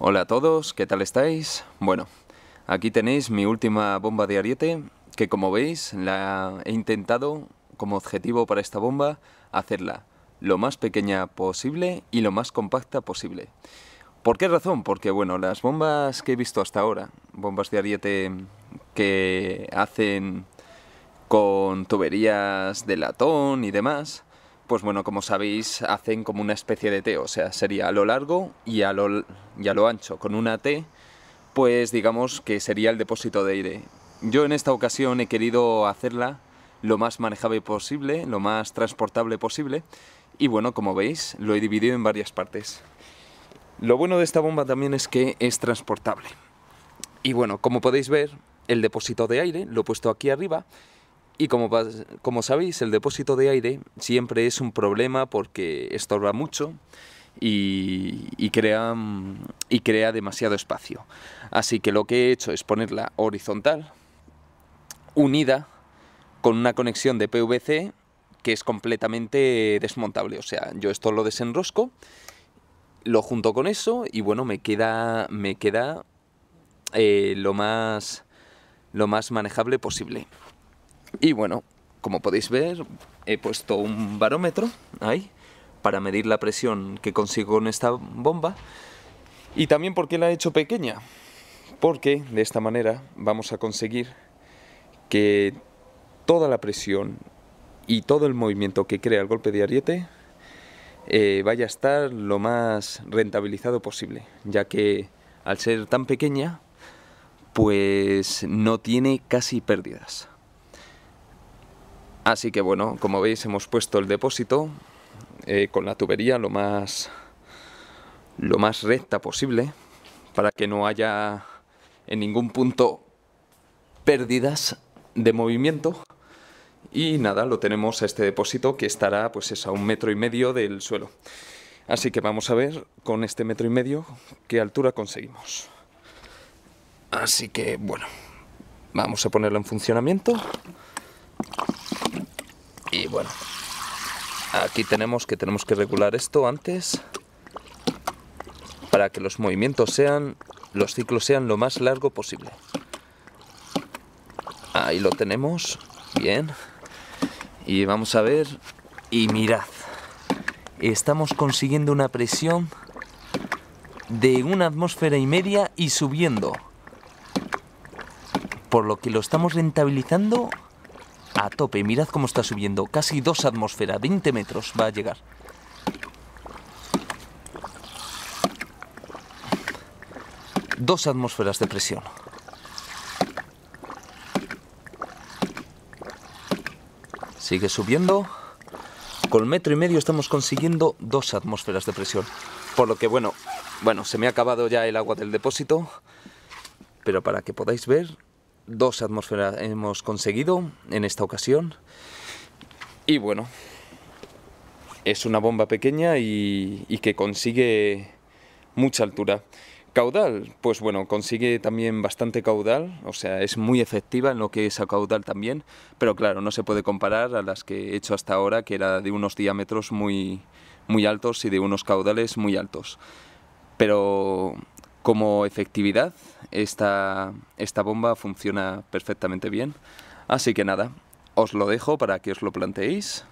Hola a todos, ¿qué tal estáis? Bueno, aquí tenéis mi última bomba de ariete, que como veis la he intentado como objetivo para esta bomba hacerla lo más pequeña posible y lo más compacta posible. ¿Por qué razón? Porque bueno, las bombas que he visto hasta ahora, bombas de ariete que hacen con tuberías de latón y demás, pues bueno, como sabéis, hacen como una especie de T, o sea, sería a lo largo y a lo, lo ancho. Con una T, pues digamos que sería el depósito de aire. Yo en esta ocasión he querido hacerla lo más manejable posible, lo más transportable posible, y bueno, como veis, lo he dividido en varias partes. Lo bueno de esta bomba también es que es transportable. Y bueno, como podéis ver, el depósito de aire lo he puesto aquí arriba, y como, como sabéis, el depósito de aire siempre es un problema porque estorba mucho y, crea, y crea demasiado espacio. Así que lo que he hecho es ponerla horizontal, unida con una conexión de PVC que es completamente desmontable. O sea, yo esto lo desenrosco, lo junto con eso y bueno, me queda, me queda eh, lo, más, lo más manejable posible. Y bueno, como podéis ver, he puesto un barómetro ahí para medir la presión que consigo con esta bomba y también porque la he hecho pequeña, porque de esta manera vamos a conseguir que toda la presión y todo el movimiento que crea el golpe de ariete eh, vaya a estar lo más rentabilizado posible, ya que al ser tan pequeña, pues no tiene casi pérdidas. Así que bueno, como veis hemos puesto el depósito eh, con la tubería lo más, lo más recta posible para que no haya en ningún punto pérdidas de movimiento. Y nada, lo tenemos a este depósito que estará pues a un metro y medio del suelo. Así que vamos a ver con este metro y medio qué altura conseguimos. Así que bueno, vamos a ponerlo en funcionamiento. Y bueno, aquí tenemos que tenemos que regular esto antes para que los movimientos sean, los ciclos sean lo más largo posible. Ahí lo tenemos, bien. Y vamos a ver, y mirad, estamos consiguiendo una presión de una atmósfera y media y subiendo. Por lo que lo estamos rentabilizando a tope, mirad cómo está subiendo. Casi dos atmósferas, 20 metros va a llegar. Dos atmósferas de presión. Sigue subiendo. Con metro y medio estamos consiguiendo dos atmósferas de presión. Por lo que, bueno, bueno, se me ha acabado ya el agua del depósito. Pero para que podáis ver, dos atmósferas hemos conseguido en esta ocasión. Y bueno, es una bomba pequeña y, que consigue mucha altura. Caudal, pues bueno, consigue también bastante caudal, o sea, es muy efectiva en lo que es a caudal también, pero claro, no se puede comparar a las que he hecho hasta ahora, que era de unos diámetros muy, muy altos y de unos caudales muy altos. Pero como efectividad, esta, esta bomba funciona perfectamente bien. Así que nada, os lo dejo para que os lo planteéis.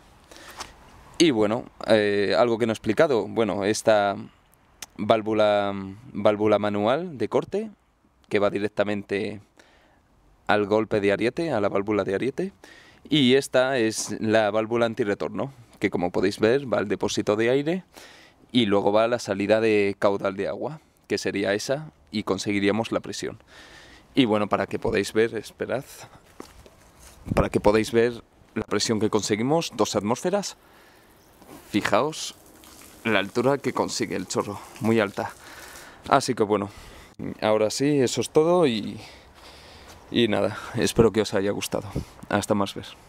Y bueno, eh, algo que no he explicado, bueno, esta válvula, válvula manual de corte que va directamente al golpe de ariete, a la válvula de ariete. Y esta es la válvula antirretorno, que como podéis ver va al depósito de aire y luego va a la salida de caudal de agua que sería esa, y conseguiríamos la presión. Y bueno, para que podáis ver, esperad, para que podáis ver la presión que conseguimos, dos atmósferas, fijaos la altura que consigue el chorro, muy alta. Así que bueno, ahora sí, eso es todo y, y nada, espero que os haya gustado. Hasta más ves.